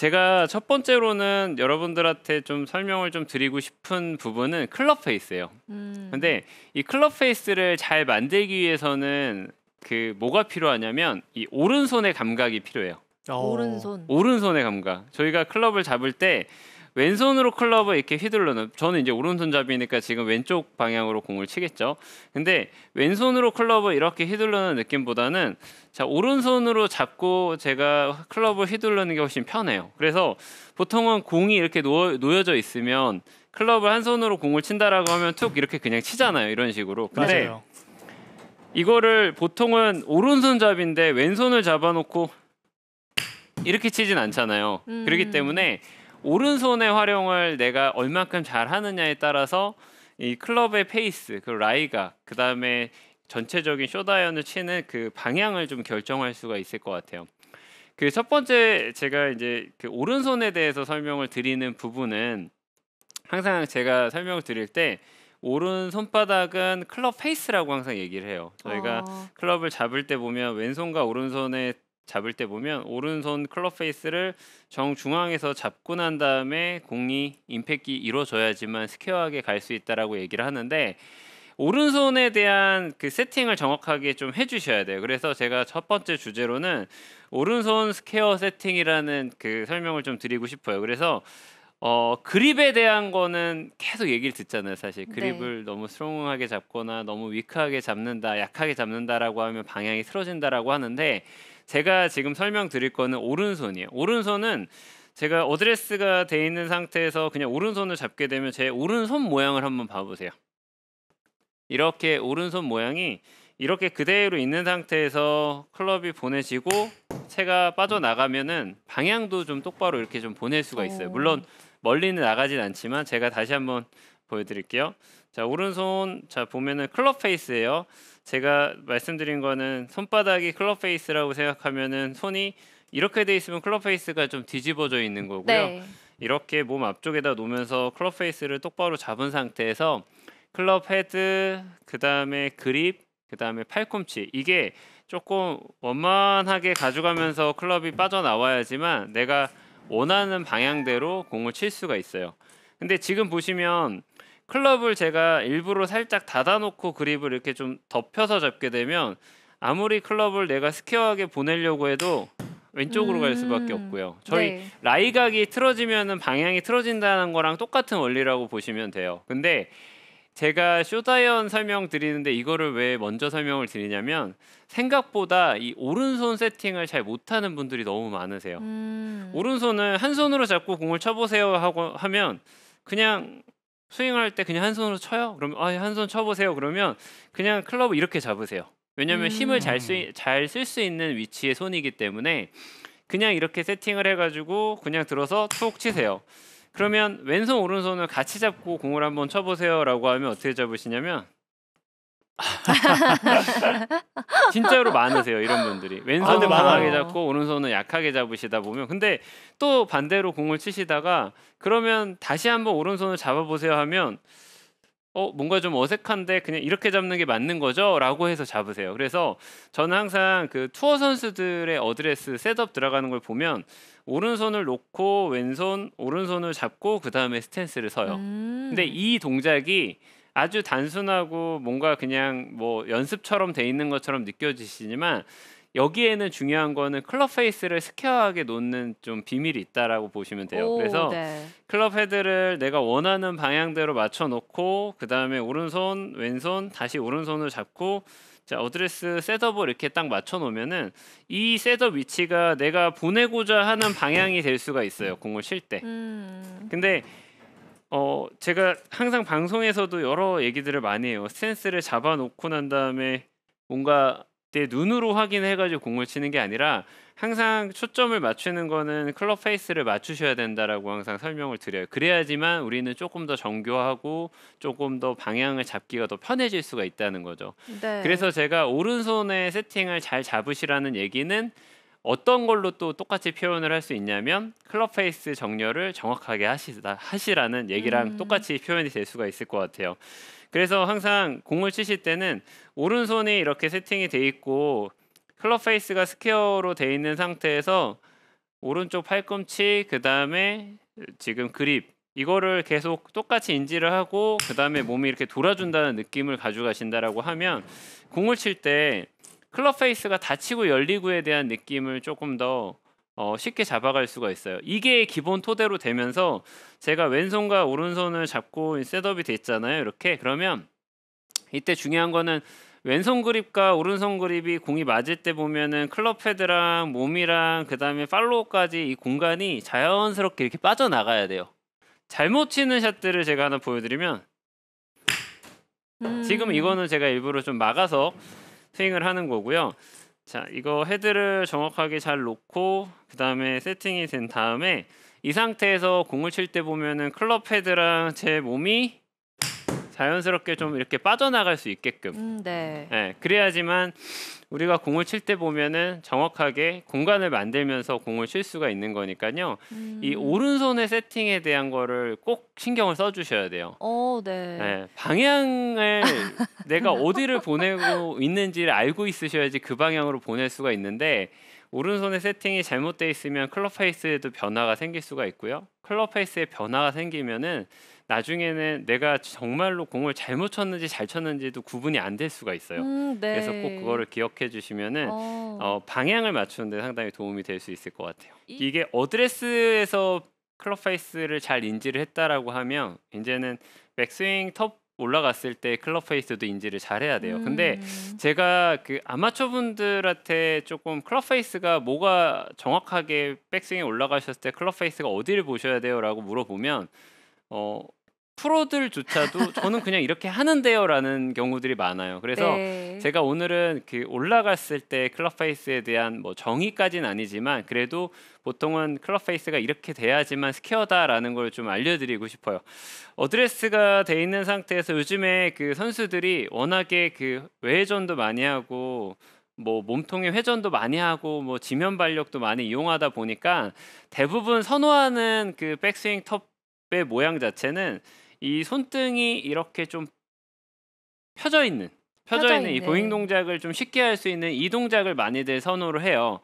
제가 첫 번째로는 여러분들한테 좀 설명을 좀 드리고 싶은 부분은 클럽 페이스예요. 음. 근데 이 클럽 페이스를 잘 만들기 위해서는 그 뭐가 필요하냐면 이 오른손의 감각이 필요해요. 오. 른손 오른손의 감각. 저희가 클럽을 잡을 때 왼손으로 클럽을 이렇게 휘둘르는 저는 이제 오른손잡이니까 지금 왼쪽 방향으로 공을 치겠죠. 근데 왼손으로 클럽을 이렇게 휘둘르는 느낌보다는 자 오른손으로 잡고 제가 클럽을 휘둘르는게 훨씬 편해요. 그래서 보통은 공이 이렇게 놓여, 놓여져 있으면 클럽을 한 손으로 공을 친다라고 하면 툭 이렇게 그냥 치잖아요. 이런 식으로. 근데 맞아요. 이거를 보통은 오른손잡인데 왼손을 잡아놓고 이렇게 치진 않잖아요. 음. 그렇기 때문에 오른손의 활용을 내가 얼만큼 잘 하느냐에 따라서 이 클럽의 페이스, 그 라이가 그 다음에 전체적인 쇼다이언을 치는 그 방향을 좀 결정할 수가 있을 것 같아요. 그 첫 번째 제가 이제 그 오른손에 대해서 설명을 드리는 부분은 항상 제가 설명을 드릴 때 오른 손바닥은 클럽 페이스라고 항상 얘기를 해요. 저희가 어. 클럽을 잡을 때 보면 왼손과 오른손의 잡을 때 보면 오른손 클럽 페이스를 정중앙에서 잡고 난 다음에 공이 임팩이 이루어져야지만 스퀘어하게 갈 수 있다라고 얘기를 하는데 오른손에 대한 그 세팅을 정확하게 좀 해주셔야 돼요. 그래서 제가 첫 번째 주제로는 오른손 스퀘어 세팅이라는 그 설명을 좀 드리고 싶어요. 그래서 어 그립에 대한 거는 계속 얘기를 듣잖아요. 사실 네. 그립을 네. 너무 스롱하게 잡거나 너무 위크하게 잡는다, 약하게 잡는다라고 하면 방향이 틀어진다라고 하는데 제가 지금 설명드릴 거는 오른손이에요. 오른손은 제가 어드레스가 돼 있는 상태에서 그냥 오른손을 잡게 되면 제 오른손 모양을 한번 봐보세요. 이렇게 오른손 모양이 이렇게 그대로 있는 상태에서 클럽이 보내지고 채가 빠져나가면은 방향도 좀 똑바로 이렇게 좀 보낼 수가 있어요. 물론 어. 멀리는 나가진 않지만 제가 다시 한번 보여드릴게요. 자 오른손 자 보면은 클럽 페이스예요. 제가 말씀드린 거는 손바닥이 클럽 페이스라고 생각하면은 손이 이렇게 돼 있으면 클럽 페이스가 좀 뒤집어져 있는 거고요. 네. 이렇게 몸 앞쪽에다 놓으면서 클럽 페이스를 똑바로 잡은 상태에서 클럽 헤드 그다음에 그립 그다음에 팔꿈치 이게 조금 원만하게 가져가면서 클럽이 빠져나와야지만 내가 원하는 방향대로 공을 칠 수가 있어요. 근데 지금 보시면 클럽을 제가 일부러 살짝 닫아놓고 그립을 이렇게 좀 덮여서 잡게 되면 아무리 클럽을 내가 스퀘어하게 보내려고 해도 왼쪽으로 음... 갈 수밖에 음, 없고요. 저희 네. 라이각이 틀어지면은 방향이 틀어진다는 거랑 똑같은 원리라고 보시면 돼요. 근데 제가 쇼다이언 설명 드리는데 이거를 왜 먼저 설명을 드리냐면 생각보다 이 오른손 세팅을 잘 못하는 분들이 너무 많으세요. 음... 오른손은 한 손으로 잡고 공을 쳐보세요 하고 하면 그냥 스윙할 때 그냥 한 손으로 쳐요? 그럼 아, 한 손 쳐보세요. 그러면 그냥 클럽을 이렇게 잡으세요. 왜냐하면 음. 힘을 잘 쓸 수 있는 위치의 손이기 때문에 그냥 이렇게 세팅을 해가지고 그냥 들어서 툭 치세요. 그러면 왼손 오른손을 같이 잡고 공을 한번 쳐보세요라고 하면 어떻게 잡으시냐면 진짜로 많으세요 이런 분들이 왼손은 아, 강하게 잡고 오른손은 약하게 잡으시다 보면 근데 또 반대로 공을 치시다가 그러면 다시 한번 오른손을 잡아보세요 하면 어 뭔가 좀 어색한데 그냥 이렇게 잡는 게 맞는 거죠라고 해서 잡으세요 그래서 저는 항상 그 투어 선수들의 어드레스 셋업 들어가는 걸 보면 오른손을 놓고 왼손 오른손을 잡고 그 다음에 스탠스를 서요 음. 근데 이 동작이 아주 단순하고 뭔가 그냥 뭐 연습처럼 돼 있는 것처럼 느껴지시지만 여기에는 중요한 거는 클럽 페이스를 스퀘어하게 놓는 좀 비밀이 있다라고 보시면 돼요. 오, 그래서 네. 클럽 헤드를 내가 원하는 방향대로 맞춰 놓고 그다음에 오른손 왼손 다시 오른손을 잡고 자, 어드레스 셋업을 이렇게 딱 맞춰 놓으면은 이 셋업 위치가 내가 보내고자 하는 방향이 될 수가 있어요. 공을 칠 때. 음. 근데 어 제가 항상 방송에서도 여러 얘기들을 많이 해요. 스탠스를 잡아놓고 난 다음에 뭔가 내 눈으로 확인해가지고 공을 치는 게 아니라 항상 초점을 맞추는 거는 클럽 페이스를 맞추셔야 된다라고 항상 설명을 드려요. 그래야지만 우리는 조금 더 정교하고 조금 더 방향을 잡기가 더 편해질 수가 있다는 거죠. 네. 그래서 제가 오른손에 세팅을 잘 잡으시라는 얘기는 어떤 걸로 또 똑같이 표현을 할 수 있냐면 클럽 페이스 정렬을 정확하게 하시다, 하시라는 얘기랑 음. 똑같이 표현이 될 수가 있을 것 같아요. 그래서 항상 공을 치실 때는 오른손이 이렇게 세팅이 돼 있고 클럽 페이스가 스퀘어로 돼 있는 상태에서 오른쪽 팔꿈치 그다음에 지금 그립 이거를 계속 똑같이 인지를 하고 그다음에 몸이 이렇게 돌아준다는 느낌을 가져가신다라고 하면 공을 칠때 클럽 페이스가 닫히고 열리고에 대한 느낌을 조금 더 어, 쉽게 잡아갈 수가 있어요. 이게 기본 토대로 되면서 제가 왼손과 오른손을 잡고 셋업이 돼 있잖아요. 이렇게 그러면 이때 중요한 거는 왼손 그립과 오른손 그립이 공이 맞을 때 보면은 클럽 헤드랑 몸이랑 그다음에 팔로우까지 이 공간이 자연스럽게 이렇게 빠져나가야 돼요. 잘못 치는 샷들을 제가 하나 보여드리면 음. 지금 이거는 제가 일부러 좀 막아서 스윙을 하는 거고요. 자, 이거 헤드를 정확하게 잘 놓고 그 다음에 세팅이 된 다음에 이 상태에서 공을 칠 때 보면은 클럽 헤드랑 제 몸이 자연스럽게 좀 이렇게 빠져나갈 수 있게끔. 음, 네. 네. 그래야지만 우리가 공을 칠 때 보면은 정확하게 공간을 만들면서 공을 칠 수가 있는 거니까요. 음. 이 오른손의 세팅에 대한 거를 꼭 신경을 써 주셔야 돼요. 어, 네. 네. 방향을 내가 어디를 보내고 있는지를 알고 있으셔야지 그 방향으로 보낼 수가 있는데 오른손의 세팅이 잘못돼 있으면 클럽 페이스에도 변화가 생길 수가 있고요. 클럽 페이스에 변화가 생기면은 나중에는 내가 정말로 공을 잘못 쳤는지 잘 쳤는지도 구분이 안 될 수가 있어요. 음, 네. 그래서 꼭 그거를 기억해 주시면은 어. 어, 방향을 맞추는 데 상당히 도움이 될 수 있을 것 같아요. 이? 이게 어드레스에서 클럽 페이스를 잘 인지를 했다라고 하면 이제는 백스윙 텁 올라갔을 때 클럽 페이스도 인지를 잘해야 돼요. 음. 근데 제가 그 아마추어분들한테 조금 클럽 페이스가 뭐가 정확하게 백스윙에 올라가셨을 때 클럽 페이스가 어디를 보셔야 돼요라고 물어보면 어 프로들조차도 저는 그냥 이렇게 하는데요라는 경우들이 많아요. 그래서 네. 제가 오늘은 그 올라갔을 때 클럽페이스에 대한 뭐 정의까지는 아니지만 그래도 보통은 클럽페이스가 이렇게 돼야지만 스퀘어다라는 걸 좀 알려드리고 싶어요. 어드레스가 돼 있는 상태에서 요즘에 그 선수들이 워낙에 그외전도 많이 하고 뭐몸통에 회전도 많이 하고 뭐 지면 발력도 많이 이용하다 보니까 대부분 선호하는 그 백스윙 텁의 모양 자체는 이 손등이 이렇게 좀 펴져 있는 펴져, 펴져 있는, 이 보잉 동작을 좀 쉽게 할 수 있는 이 동작을 많이들 선호를 해요.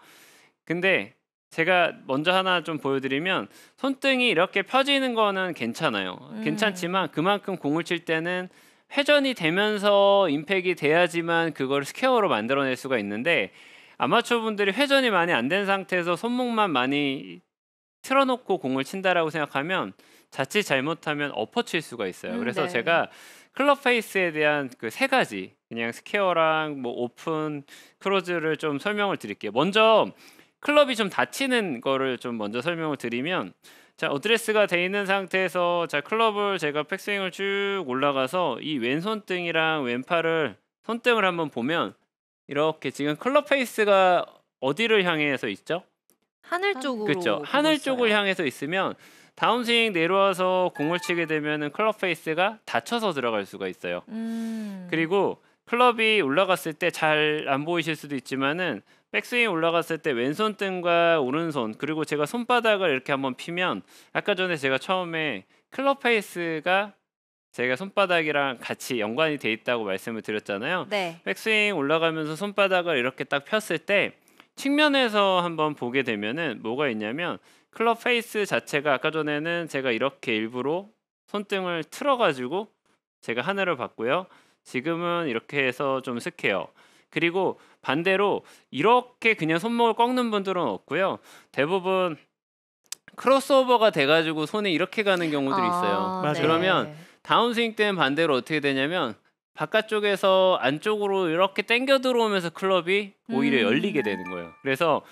근데 제가 먼저 하나 좀 보여드리면 손등이 이렇게 펴지는 거는 괜찮아요. 음. 괜찮지만 그만큼 공을 칠 때는 회전이 되면서 임팩이 돼야지만 그걸 스퀘어로 만들어낼 수가 있는데 아마추어 분들이 회전이 많이 안 된 상태에서 손목만 많이 틀어놓고 공을 친다라고 생각하면 자칫 잘못하면 엎어칠 수가 있어요. 음, 그래서 네. 제가 클럽 페이스에 대한 그 세 가지 그냥 스퀘어랑 뭐 오픈 크로즈를 좀 설명을 드릴게요. 먼저 클럽이 좀닫히는 거를 좀 먼저 설명을 드리면 자 어드레스가 돼 있는 상태에서 자 클럽을 제가 백스윙을 쭉 올라가서 이 왼손등이랑 왼팔을 손등을 한번 보면 이렇게 지금 클럽 페이스가 어디를 향해서 있죠? 하늘 쪽으로 그렇죠. 하늘 쪽을 향해서 있으면 다운스윙 내려와서 공을 치게 되면은 클럽 페이스가 닫혀서 들어갈 수가 있어요. 음. 그리고 클럽이 올라갔을 때 잘 안 보이실 수도 있지만은 백스윙 올라갔을 때 왼손 등과 오른손 그리고 제가 손바닥을 이렇게 한번 피면 아까 전에 제가 처음에 클럽 페이스가 제가 손바닥이랑 같이 연관이 돼 있다고 말씀을 드렸잖아요. 네. 백스윙 올라가면서 손바닥을 이렇게 딱 폈을 때 측면에서 한번 보게 되면은 뭐가 있냐면 클럽 페이스 자체가 아까 전에는 제가 이렇게 일부러 손등을 틀어가지고 제가 하늘을 봤고요. 지금은 이렇게 해서 좀 스케요. 그리고 반대로 이렇게 그냥 손목을 꺾는 분들은 없고요. 대부분 크로스오버가 돼가지고 손에 이렇게 가는 경우들이 아, 있어요. 아, 그러면 네. 다운스윙 때는 반대로 어떻게 되냐면 바깥쪽에서 안쪽으로 이렇게 땡겨 들어오면서 클럽이 오히려 음. 열리게 되는 거예요. 그래서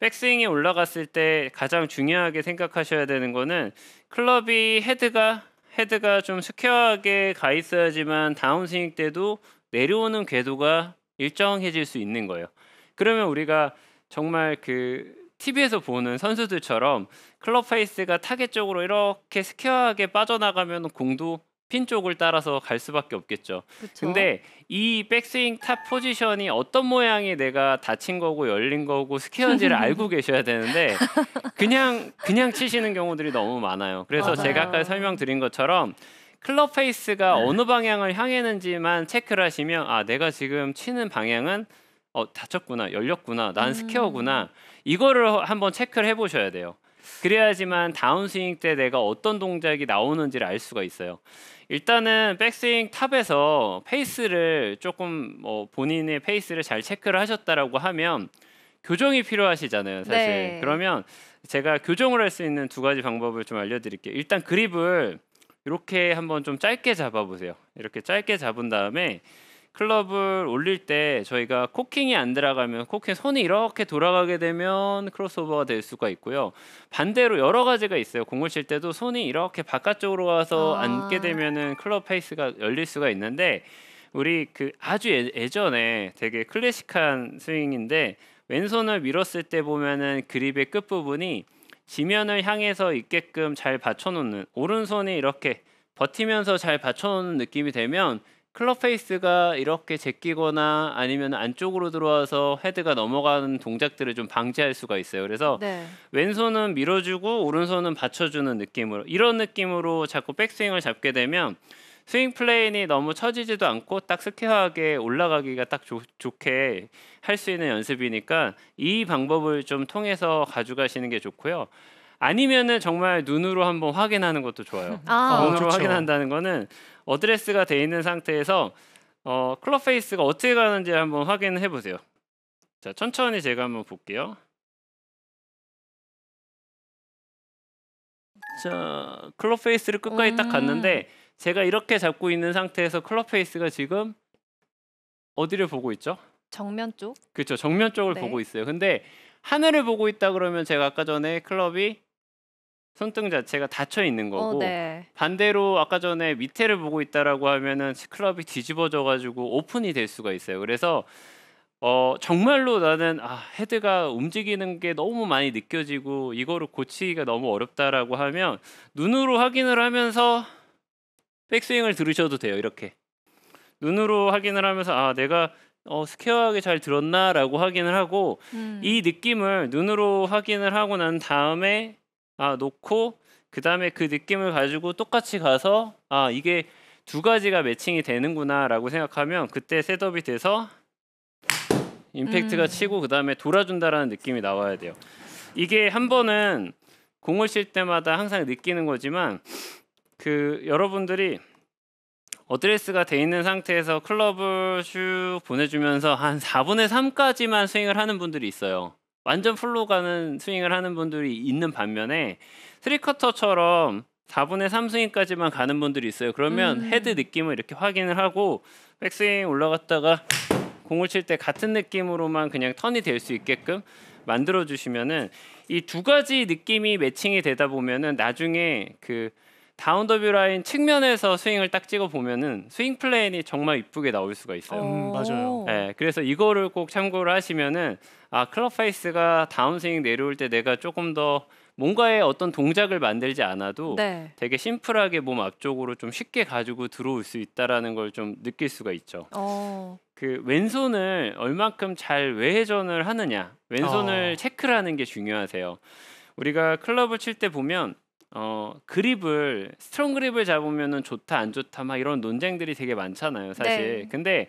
백스윙에 올라갔을 때 가장 중요하게 생각하셔야 되는 거는 클럽이 헤드가 헤드가 좀 스퀘어하게 가 있어야지만 다운스윙 때도 내려오는 궤도가 일정해질 수 있는 거예요. 그러면 우리가 정말 그 TV에서 보는 선수들처럼 클럽 페이스가 타겟 쪽으로 이렇게 스퀘어하게 빠져나가면 공도 핀 쪽을 따라서 갈 수밖에 없겠죠. 그쵸? 근데 이 백스윙 탑 포지션이 어떤 모양이 내가 다친 거고 열린 거고 스퀘어지를 알고 계셔야 되는데 그냥 그냥 치시는 경우들이 너무 많아요. 그래서 맞아요. 제가 아까 설명드린 것처럼 클럽 페이스가 네. 어느 방향을 향했는지만 체크를 하시면 아 내가 지금 치는 방향은 어 다쳤구나 열렸구나 난 음. 스퀘어구나 이거를 한번 체크를 해보셔야 돼요. 그래야지만 다운스윙 때 내가 어떤 동작이 나오는지를 알 수가 있어요. 일단은 백스윙 탑에서 페이스를 조금 뭐 본인의 페이스를 잘 체크를 하셨다라고 하면 교정이 필요하시잖아요, 사실. 네. 그러면 제가 교정을 할 수 있는 두 가지 방법을 좀 알려드릴게요. 일단 그립을 이렇게 한번 좀 짧게 잡아보세요. 이렇게 짧게 잡은 다음에 클럽을 올릴 때 저희가 코킹이 안 들어가면 코킹 손이 이렇게 돌아가게 되면 크로스오버가 될 수가 있고요. 반대로 여러 가지가 있어요. 공을 칠 때도 손이 이렇게 바깥쪽으로 와서 아. 앉게 되면은 클럽 페이스가 열릴 수가 있는데 우리 그 아주 예, 예전에 되게 클래식한 스윙인데 왼손을 밀었을 때 보면은 그립의 끝 부분이 지면을 향해서 있게끔 잘 받쳐놓는 오른손이 이렇게 버티면서 잘 받쳐놓는 느낌이 되면 클럽페이스가 이렇게 제끼거나 아니면 안쪽으로 들어와서 헤드가 넘어가는 동작들을 좀 방지할 수가 있어요. 그래서 네. 왼손은 밀어주고 오른손은 받쳐주는 느낌으로 이런 느낌으로 자꾸 백스윙을 잡게 되면 스윙 플레인이 너무 처지지도 않고 딱 스퀘어하게 올라가기가 딱 조, 좋게 할 수 있는 연습이니까 이 방법을 좀 통해서 가져가시는 게 좋고요. 아니면은 정말 눈으로 한번 확인하는 것도 좋아요. 아, 눈으로 아, 렇 확인한다는 거는 어드레스가 돼 있는 상태에서 어, 클럽 페이스가 어떻게 가는지 한번 확인해 보세요. 자, 천천히 제가 한번 볼게요. 자, 클럽 페이스를 끝까지 음. 딱 갔는데 제가 이렇게 잡고 있는 상태에서 클럽 페이스가 지금 어디를 보고 있죠? 정면 쪽. 그렇죠. 정면 쪽을 네. 보고 있어요. 근데 하늘을 보고 있다 그러면 제가 아까 전에 클럽이 손등 자체가 닫혀 있는 어, 거고 어, 네. 반대로 아까 전에 밑에를 보고 있다라고 하면은 클럽이 뒤집어져 가지고 오픈이 될 수가 있어요. 그래서 어 정말로 나는 아 헤드가 움직이는 게 너무 많이 느껴지고 이거를 고치기가 너무 어렵다라고 하면 눈으로 확인을 하면서 백스윙을 들으셔도 돼요. 이렇게 눈으로 확인을 하면서 아 내가 어, 스퀘어하게 잘 들었나라고 확인을 하고 음. 이 느낌을 눈으로 확인을 하고 난 다음에 아 놓고 그 다음에 그 느낌을 가지고 똑같이 가서 아 이게 두 가지가 매칭이 되는구나라고 생각하면 그때 셋업이 돼서 임팩트가 음. 치고 그 다음에 돌아준다라는 느낌이 나와야 돼요. 이게 한 번은 공을 칠 때마다 항상 느끼는 거지만 그 여러분들이 어드레스가 돼 있는 상태에서 클럽을 쭉 보내주면서 한 4분의 3까지만 스윙을 하는 분들이 있어요. 완전 풀로 가는 스윙을 하는 분들이 있는 반면에 스리커터처럼 4분의 3스윙까지만 가는 분들이 있어요. 그러면 음. 헤드 느낌을 이렇게 확인을 하고 백스윙 올라갔다가 공을 칠 때 같은 느낌으로만 그냥 턴이 될 수 있게끔 만들어 주시면은 이 두 가지 느낌이 매칭이 되다 보면은 나중에 그 다운 더뷰 라인 측면에서 스윙을 딱 찍어 보면은 스윙 플레인이 정말 이쁘게 나올 수가 있어요. 음, 맞아요. 네, 그래서 이거를 꼭 참고를 하시면은 아 클럽 페이스가 다운 스윙 내려올 때 내가 조금 더 뭔가의 어떤 동작을 만들지 않아도 네. 되게 심플하게 몸 앞쪽으로 좀 쉽게 가지고 들어올 수 있다라는 걸 좀 느낄 수가 있죠. 어. 그 왼손을 얼만큼 잘 외회전을 하느냐, 왼손을 어. 체크를 하는 게 중요하세요. 우리가 클럽을 칠 때 보면 어 그립을 스트롱 그립을 잡으면은 좋다 안 좋다 막 이런 논쟁들이 되게 많잖아요 네. 사실 네. 근데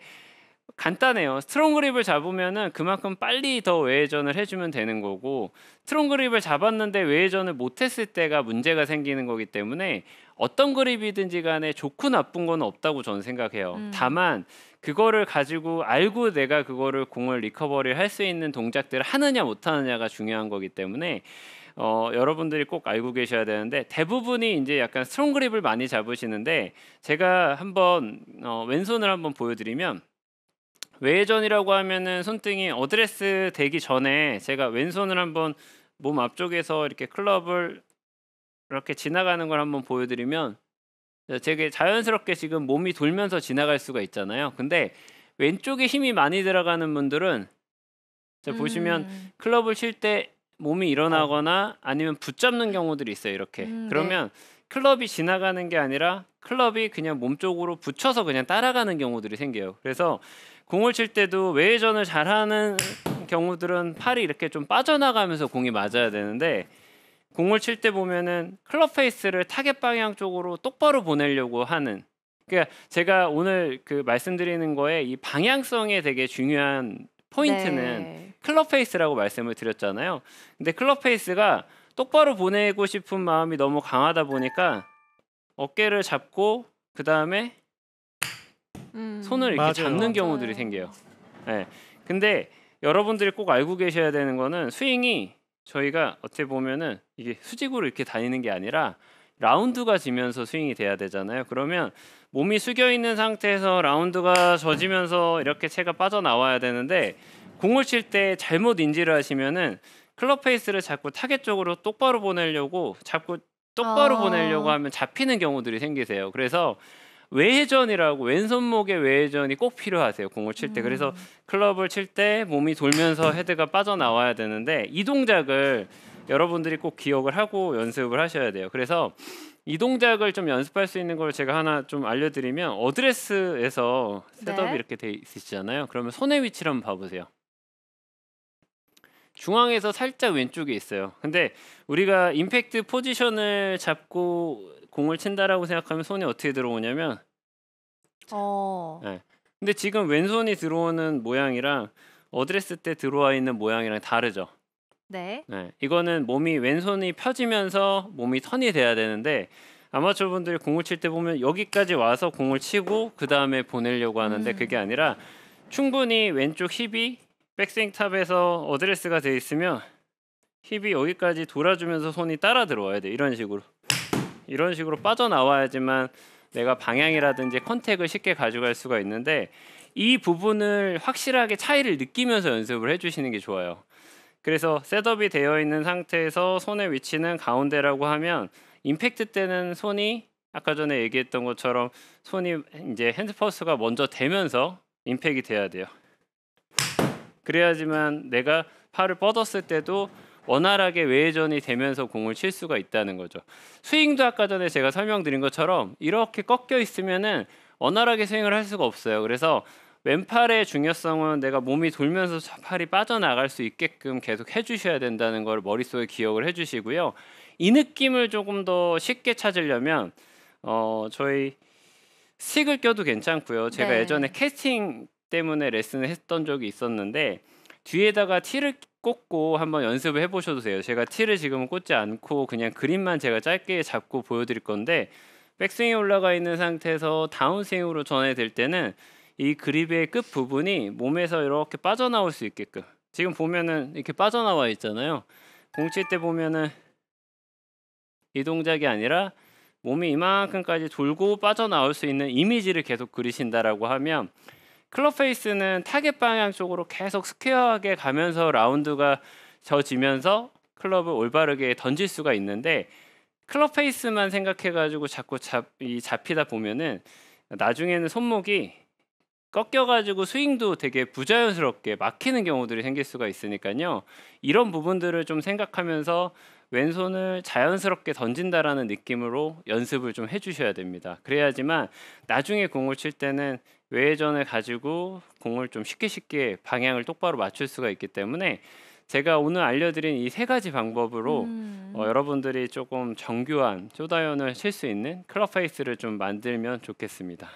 간단해요 스트롱 그립을 잡으면은 그만큼 빨리 더 외회전을 해주면 되는 거고 스트롱 그립을 잡았는데 외회전을 못했을 때가 문제가 생기는 거기 때문에 어떤 그립이든지 간에 좋고 나쁜 건 없다고 저는 생각해요 음. 다만 그거를 가지고 알고 내가 그거를 공을 리커버리 할수 있는 동작들을 하느냐 못하느냐가 중요한 거기 때문에 어, 여러분들이 꼭 알고 계셔야 되는데 대부분이 이제 약간 스트롱 그립을 많이 잡으시는데 제가 한번 어, 왼손을 한번 보여드리면 외전이라고 하면은 손등이 어드레스 되기 전에 제가 왼손을 한번 몸 앞쪽에서 이렇게 클럽을 이렇게 지나가는 걸 한번 보여드리면 되게 자연스럽게 지금 몸이 돌면서 지나갈 수가 있잖아요. 근데 왼쪽에 힘이 많이 들어가는 분들은 음. 보시면 클럽을 칠때 몸이 일어나거나 아니면 붙잡는 경우들이 있어요. 이렇게 음, 네. 그러면 클럽이 지나가는 게 아니라 클럽이 그냥 몸 쪽으로 붙여서 그냥 따라가는 경우들이 생겨요. 그래서 공을 칠 때도 외회전을 잘하는 경우들은 팔이 이렇게 좀 빠져나가면서 공이 맞아야 되는데 공을 칠 때 보면은 클럽 페이스를 타겟 방향 쪽으로 똑바로 보내려고 하는 그러니까 제가 오늘 그 말씀드리는 거에 이 방향성에 되게 중요한 포인트는 네. 클럽 페이스라고 말씀을 드렸잖아요. 근데 클럽 페이스가 똑바로 보내고 싶은 마음이 너무 강하다 보니까 어깨를 잡고 그 다음에 음. 손을 이렇게 맞아요. 잡는 경우들이 맞아요. 생겨요. 네. 근데 여러분들이 꼭 알고 계셔야 되는 거는 스윙이 저희가 어떻게 보면은 이게 수직으로 이렇게 다니는 게 아니라 라운드가 지면서 스윙이 돼야 되잖아요. 그러면 몸이 숙여 있는 상태에서 라운드가 젖으면서 이렇게 채가 빠져나와야 되는데 공을 칠 때 잘못 인지를 하시면은 클럽 페이스를 자꾸 타겟 쪽으로 똑바로 보내려고 자꾸 똑바로 아... 보내려고 하면 잡히는 경우들이 생기세요. 그래서 외회전이라고 왼손목의 외회전이 꼭 필요하세요. 공을 칠 때. 음... 그래서 클럽을 칠 때 몸이 돌면서 헤드가 빠져나와야 되는데 이 동작을 여러분들이 꼭 기억을 하고 연습을 하셔야 돼요. 그래서 이 동작을 좀 연습할 수 있는 걸 제가 하나 좀 알려드리면 어드레스에서 셋업이 네. 이렇게 돼 있으시잖아요. 그러면 손의 위치를 한번 봐보세요. 중앙에서 살짝 왼쪽에 있어요. 근데 우리가 임팩트 포지션을 잡고 공을 친다라고 생각하면 손이 어떻게 들어오냐면 어. 네. 근데 지금 왼손이 들어오는 모양이랑 어드레스 때 들어와 있는 모양이랑 다르죠. 네. 네. 이거는 몸이 왼손이 펴지면서 몸이 턴이 돼야 되는데 아마추어 분들이 공을 칠 때 보면 여기까지 와서 공을 치고 그 다음에 보내려고 하는데 음. 그게 아니라 충분히 왼쪽 힙이 백스윙 탑에서 어드레스가 돼 있으면 힙이 여기까지 돌아주면서 손이 따라 들어와야 돼 이런 식으로 이런 식으로 빠져나와야지만 내가 방향이라든지 컨택을 쉽게 가져갈 수가 있는데 이 부분을 확실하게 차이를 느끼면서 연습을 해주시는 게 좋아요. 그래서 셋업이 되어 있는 상태에서 손의 위치는 가운데라고 하면 임팩트 때는 손이 아까 전에 얘기했던 것처럼 손이 이제 핸드퍼스가 먼저 되면서 임팩이 돼야 돼요. 그래야지만 내가 팔을 뻗었을 때도 원활하게 외회전이 되면서 공을 칠 수가 있다는 거죠. 스윙도 아까 전에 제가 설명드린 것처럼 이렇게 꺾여 있으면은 원활하게 스윙을 할 수가 없어요. 그래서 왼팔의 중요성은 내가 몸이 돌면서 팔이 빠져나갈 수 있게끔 계속 해주셔야 된다는 걸 머릿속에 기억을 해주시고요. 이 느낌을 조금 더 쉽게 찾으려면 어 저희 식을 껴도 괜찮고요. 제가 네. 예전에 캐스팅 때문에 레슨을 했던 적이 있었는데 뒤에다가 티를 꽂고 한번 연습을 해보셔도 돼요. 제가 티를 지금은 꽂지 않고 그냥 그림만 제가 짧게 잡고 보여드릴 건데 백스윙에 올라가 있는 상태에서 다운스윙으로 전해들 때는 이 그립의 끝 부분이 몸에서 이렇게 빠져나올 수 있게끔 지금 보면은 이렇게 빠져나와 있잖아요. 공칠때 보면은 이 동작이 아니라 몸이 이만큼까지 돌고 빠져나올 수 있는 이미지를 계속 그리신다라고 하면 클럽 페이스는 타겟 방향 쪽으로 계속 스퀘어하게 가면서 라운드가 저지면서 클럽을 올바르게 던질 수가 있는데 클럽 페이스만 생각해가지고 자꾸 잡, 이 잡히다 보면은 나중에는 손목이 꺾여가지고 스윙도 되게 부자연스럽게 막히는 경우들이 생길 수가 있으니까요. 이런 부분들을 좀 생각하면서 왼손을 자연스럽게 던진다라는 느낌으로 연습을 좀 해주셔야 됩니다. 그래야지만 나중에 공을 칠 때는 외회전을 가지고 공을 좀 쉽게 쉽게 방향을 똑바로 맞출 수가 있기 때문에 제가 오늘 알려드린 이 세 가지 방법으로 음. 어, 여러분들이 조금 정교한 쪼다연을 칠 수 있는 클럽 페이스를 좀 만들면 좋겠습니다.